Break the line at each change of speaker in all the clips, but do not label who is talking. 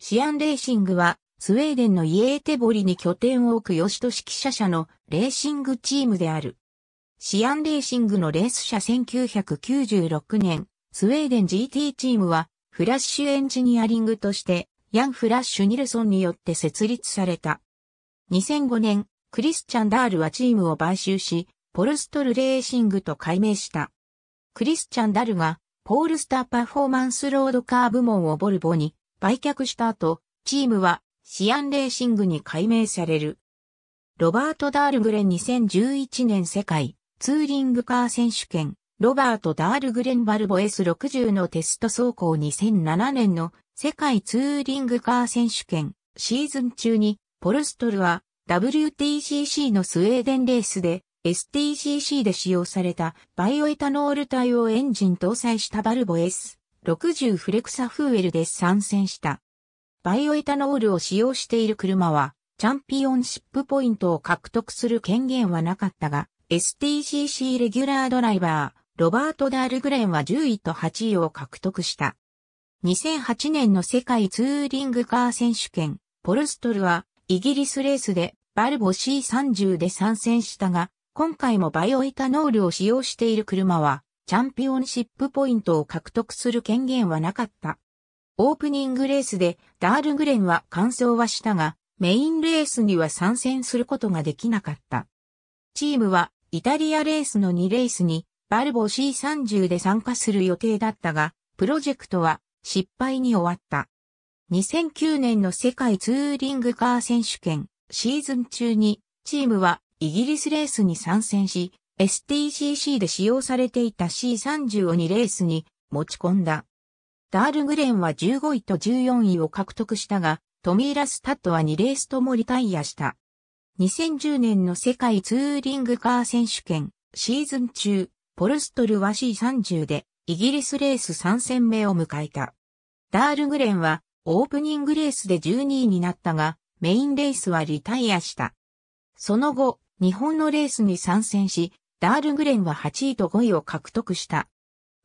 シアンレーシングは、スウェーデンのイエーテボリに拠点を置く吉利記者社のレーシングチームである。シアンレーシングのレース社1996年、スウェーデン GT チームは、フラッシュエンジニアリングとして、ヤン・フラッシュ・ニルソンによって設立された。2005年、クリスチャン・ダールはチームを買収し、ポルストルレーシングと改名した。クリスチャン・ダールが、ポールスターパフォーマンスロードカー部門をボルボに売却した後、チームはシアンレーシングに改名される。ロバート・ダールグレン2011年世界ツーリングカー選手権、ロバート・ダールグレンバルボ S60 のテスト走行2007年の世界ツーリングカー選手権シーズン中にポルストルは WTCC のスウェーデンレースで STCC で使用されたバイオエタノール体をエンジン搭載したバルボ S 60フレクサフーエルで参戦した。バイオエタノールを使用している車は、チャンピオンシップポイントを獲得する権限はなかったが、STCC レギュラードライバー、ロバート・ダールグレンは10位と8位を獲得した。2008年の世界ツーリングカー選手権、ポルストルはイギリスレースでバルボ C30 で参戦したが、今回もバイオエタノールを使用している車はチャンピオンシップポイントを獲得する権限はなかった。オープニングレースでダールグレンは完走はしたが、メインレースには参戦することができなかった。チームはイタリアレースの2レースにバルボ C30 で参加する予定だったが、プロジェクトは失敗に終わった。2009年の世界ツーリングカー選手権シーズン中にチームはイギリスレースに参戦し、STCC で使用されていた C30 を2レースに持ち込んだ。ダールグレンは15位と14位を獲得したが、トミーラスタットは2レースともリタイアした。2010年の世界ツーリングカー選手権シーズン中、ポルストルは C30 でイギリスレース3戦目を迎えた。ダールグレンはオープニングレースで12位になったが、メインレースはリタイアした。その後、日本のレースに参戦し、ダールグレンは8位と5位を獲得した。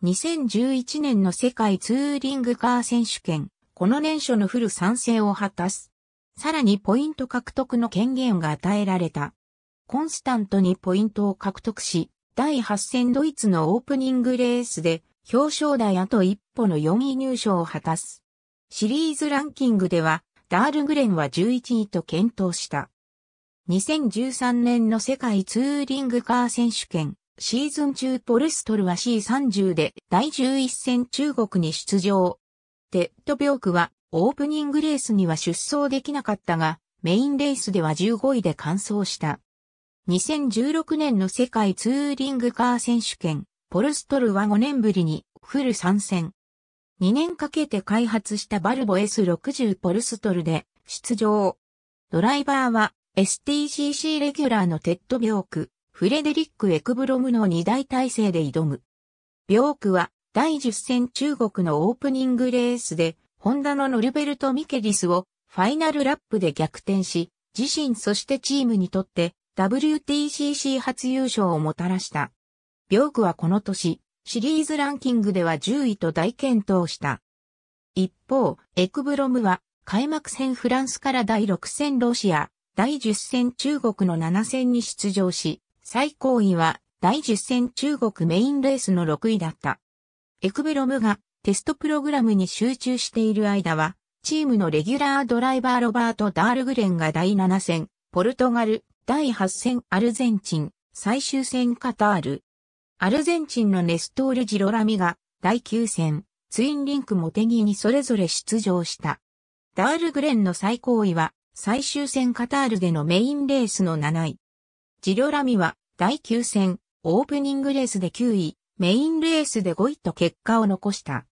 2011年の世界ツーリングカー選手権、この年初のフル賛成を果たす。さらにポイント獲得の権限が与えられた。コンスタントにポイントを獲得し、第8戦ドイツのオープニングレースで表彰台あと一歩の4位入賞を果たす。シリーズランキングでは、ダールグレンは11位と検討した。2013年の世界ツーリングカー選手権、シーズン中ポルストルは C30 で第11戦中国に出場。テッド・ビョークはオープニングレースには出走できなかったが、メインレースでは15位で完走した。2016年の世界ツーリングカー選手権、ポルストルは5年ぶりにフル参戦。2年かけて開発したバルボ S60 ポルストルで出場。ドライバーは STCC レギュラーのテッド・ビョーク、フレデリック・エクブロムの二大体制で挑む。ビョークは第10戦中国のオープニングレースで、ホンダのノルベルト・ミケリスをファイナルラップで逆転し、自身そしてチームにとって WTCC 初優勝をもたらした。ビョークはこの年、シリーズランキングでは10位と大健闘した。一方、エクブロムは開幕戦フランスから第6戦ロシア、第10戦中国の7戦に出場し、最高位は第10戦中国メインレースの6位だった。エクベロムがテストプログラムに集中している間は、チームのレギュラードライバーロバート・ダールグレンが第7戦、ポルトガル、第8戦アルゼンチン、最終戦カタール。アルゼンチンのネストール・ジロラミが第9戦、ツインリンク・モテギにそれぞれ出場した。ダールグレンの最高位は最終戦カタールでのメインレースの7位。ジリョラミは第9戦、オープニングレースで9位、メインレースで5位と結果を残した。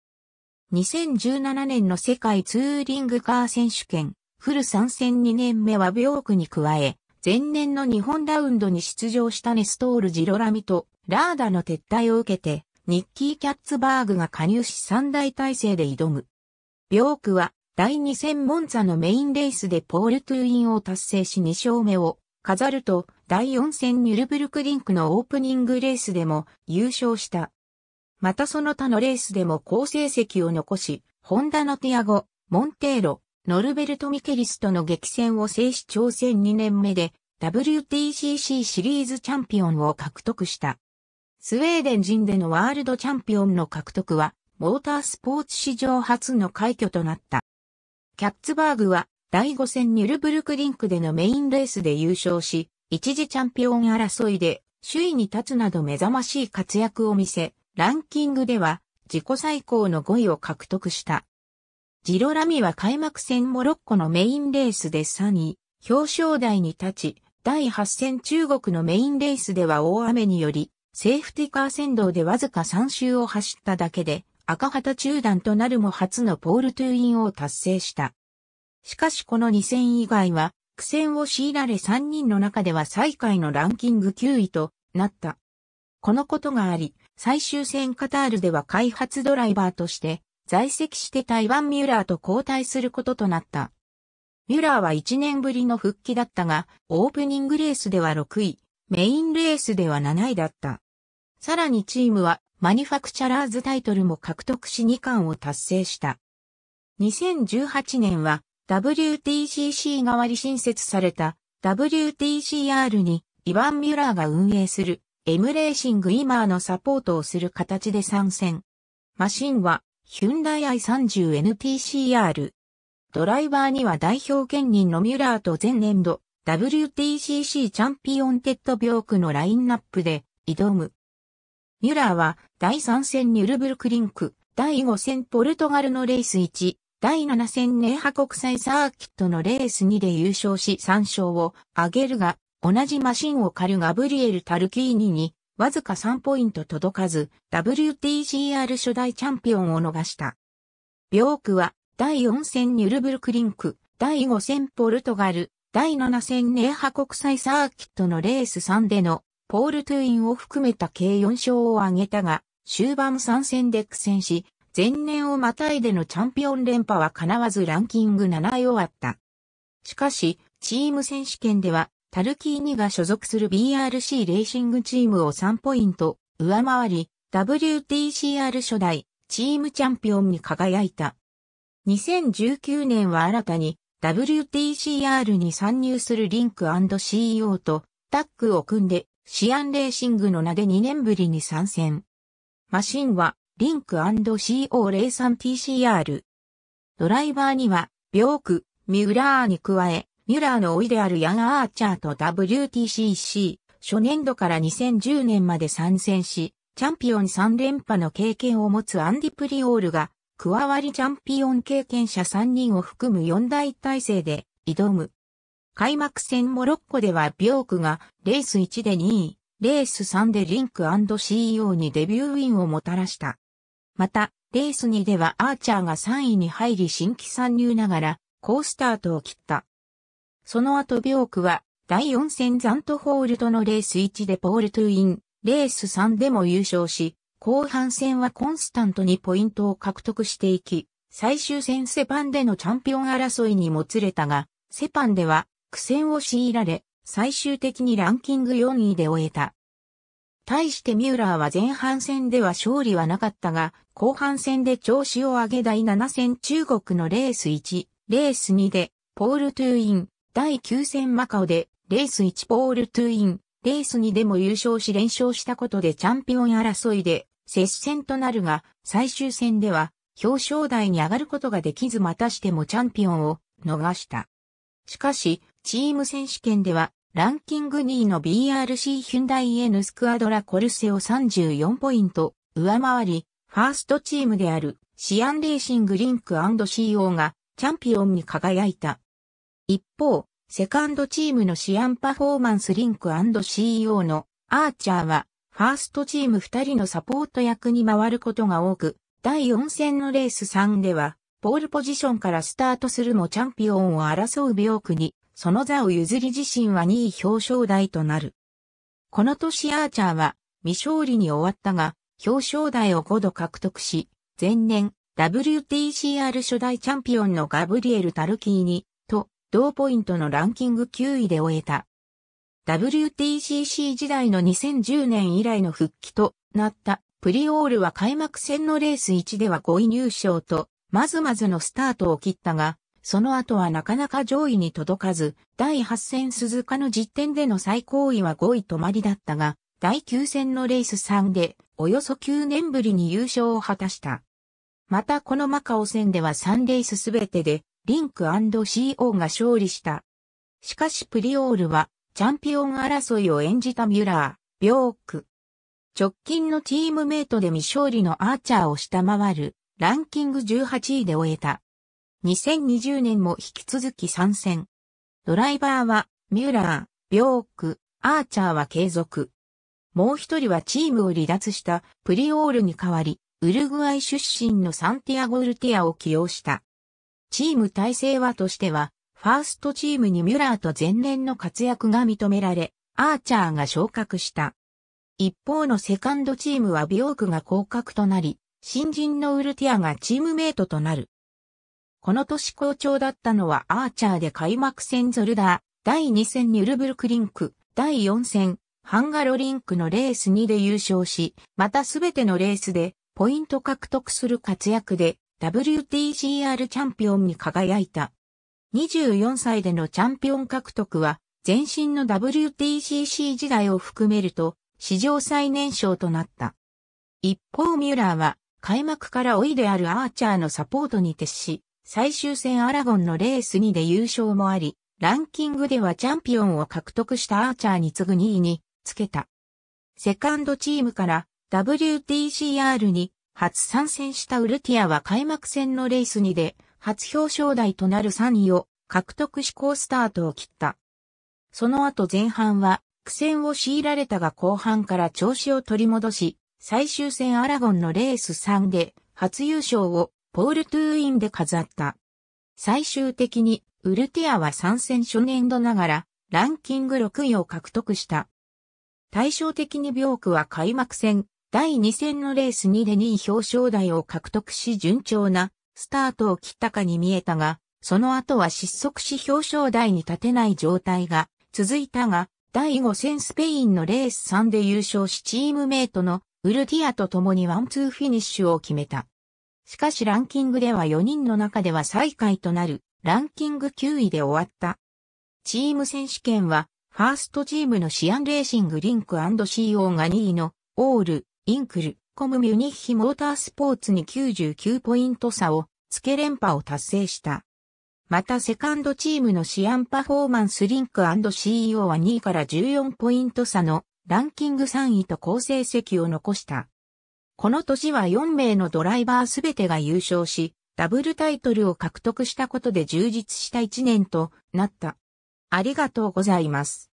2017年の世界ツーリングカー選手権、フル参戦2年目は病区に加え、前年の日本ラウンドに出場したネストール・ジロラミとラーダの撤退を受けて、ニッキー・キャッツバーグが加入し三大体制で挑む。病区は第2戦モンツァのメインレースでポールトゥーインを達成し2勝目を飾ると、第4戦ニュルブルクリンクのオープニングレースでも優勝した。またその他のレースでも好成績を残し、ホンダのティアゴ、モンテーロ、ノルベルト・ミケリスとの激戦を制し挑戦2年目で WTCC シリーズチャンピオンを獲得した。スウェーデン人でのワールドチャンピオンの獲得は、モータースポーツ史上初の快挙となった。キャッツバーグは第5戦ニュルブルクリンクでのメインレースで優勝し、一時チャンピオン争いで首位に立つなど目覚ましい活躍を見せ、ランキングでは自己最高の5位を獲得した。ジロラミは開幕戦モロッコのメインレースで3位、表彰台に立ち、第8戦中国のメインレースでは大雨により、セーフティカー先導でわずか3周を走っただけで、赤旗中団となるも初のポール・トゥーインを達成した。しかしこの2戦以外は、苦戦を強いられ3人の中では最下位のランキング9位となった。このことがあり、最終戦カタールでは開発ドライバーとして在籍して台湾ミュラーと交代することとなった。ミュラーは1年ぶりの復帰だったが、オープニングレースでは6位、メインレースでは7位だった。さらにチームはマニュファクチャラーズタイトルも獲得し2冠を達成した。2018年は WTCC 代わり新設された WTCR にイヴァン・ミュラーが運営する M レーシングイマーのサポートをする形で参戦。マシンはヒュンダイ i30NTCR。ドライバーには代表兼任のミュラーと前年度 WTCC チャンピオンテッドビョークのラインナップで挑む。ミュラーは第3戦ニュルブルクリンク、第5戦ポルトガルのレース1、第7戦ネーハ国際サーキットのレース2で優勝し3勝を挙げるが、同じマシンを借るガブリエル・タルキーニに、わずか3ポイント届かず、WTCR 初代チャンピオンを逃した。ビョークは、第4戦ニュルブルクリンク、第5戦ポルトガル、第7戦ネーハ国際サーキットのレース3でのポール・トゥインを含めた計4勝を挙げたが、終盤3戦で苦戦し、前年をまたいでのチャンピオン連覇は叶わずランキング7位終わった。しかし、チーム選手権では、タルキーニが所属する BRC レーシングチームを3ポイント上回り、WTCR 初代チームチャンピオンに輝いた。2019年は新たに WTCR に参入するリンク &CEO とタッグを組んでシアンレーシングの名で2年ぶりに参戦。マシンは、リンク &CO03TCR。ドライバーには、ビョーク、ミューラーに加え、ミューラーの老いであるヤン・アーチャーと WTCC、初年度から2010年まで参戦し、チャンピオン3連覇の経験を持つアンディ・プリオールが、加わりチャンピオン経験者3人を含む4大体制で挑む。開幕戦モロッコではビョークがレース1で2位、レース3でリンク &CEO にデビューウィンをもたらした。また、レース2ではアーチャーが3位に入り新規参入ながら、ースタートを切った。その後ビョークは、第4戦ザントホールドのレース1でポールトゥイン、レース3でも優勝し、後半戦はコンスタントにポイントを獲得していき、最終戦セパンでのチャンピオン争いにもつれたが、セパンでは苦戦を強いられ、最終的にランキング4位で終えた。対してミューラーは前半戦では勝利はなかったが、後半戦で調子を上げ第7戦中国のレース1、レース2で、ポールトゥーイン、第9戦マカオで、レース1ポールトゥーイン、レース2でも優勝し連勝したことでチャンピオン争いで、接戦となるが、最終戦では、表彰台に上がることができずまたしてもチャンピオンを逃した。しかし、チーム選手権では、ランキング2位の BRC ヒュンダイ N スクアドラコルセを34ポイント上回り、ファーストチームであるシアンレーシングリンク &CO がチャンピオンに輝いた。一方、セカンドチームのシアンパフォーマンスリンク &CEO のアーチャーは、ファーストチーム2人のサポート役に回ることが多く、第4戦のレース3では、ポールポジションからスタートするもチャンピオンを争う病区にその座を譲り自身は2位表彰台となる。この年アーチャーは未勝利に終わったが、表彰台を5度獲得し、前年 WTCR 初代チャンピオンのガブリエル・タルキーに、と、同ポイントのランキング9位で終えた。WTCC 時代の2010年以来の復帰となったプリオールは開幕戦のレース1では5位入賞と、まずまずのスタートを切ったが、その後はなかなか上位に届かず、第8戦鈴鹿の実点での最高位は5位止まりだったが、第9戦のレース3で、およそ9年ぶりに優勝を果たした。またこのマカオ戦では3レースすべてで、リンク &CO が勝利した。しかしプリオールは、チャンピオン争いを演じたミュラー、ビョーク。直近のチームメイトで未勝利のアーチャーを下回る、ランキング18位で終えた。2020年も引き続き参戦。ドライバーは、ミューラー、ビョーク、アーチャーは継続。もう一人はチームを離脱したプリオールに代わり、ウルグアイ出身のサンティアゴ・ルティアを起用した。チーム体制はとしては、ファーストチームにミュラーと前年の活躍が認められ、アーチャーが昇格した。一方のセカンドチームはビオークが降格となり、新人のウルティアがチームメイトとなる。この年好調だったのはアーチャーで開幕戦ゾルダー、第2戦ニュルブルクリンク、第4戦、ハンガロリンクのレース2で優勝し、またすべてのレースでポイント獲得する活躍で WTCR チャンピオンに輝いた。24歳でのチャンピオン獲得は、前身の WTCC 時代を含めると、史上最年少となった。一方ミューラーは、開幕から老いであるアーチャーのサポートに徹し、最終戦アラゴンのレース2で優勝もあり、ランキングではチャンピオンを獲得したアーチャーに次ぐ2位につけた。セカンドチームから WTCR に初参戦したウルティアは開幕戦のレース2で初表彰台となる3位を獲得し好スタートを切った。その後前半は苦戦を強いられたが後半から調子を取り戻し、最終戦アラゴンのレース3で初優勝をポール・トゥーインで飾った。最終的に、ウルティアは参戦初年度ながら、ランキング6位を獲得した。対照的にビョークは開幕戦、第2戦のレース2で2位表彰台を獲得し順調なスタートを切ったかに見えたが、その後は失速し表彰台に立てない状態が続いたが、第5戦スペインのレース3で優勝しチームメイトのウルティアと共にワンツーフィニッシュを決めた。しかしランキングでは4人の中では最下位となるランキング9位で終わった。チーム選手権は、ファーストチームのシアンレーシングリンク &CO が2位のオール、インクル、コムミュニッヒモータースポーツに99ポイント差をつけ連覇を達成した。またセカンドチームのシアンパフォーマンスリンク &CEO は2位から14ポイント差のランキング3位と好成績を残した。この年は4名のドライバーすべてが優勝し、ダブルタイトルを獲得したことで充実した1年となった。ありがとうございます。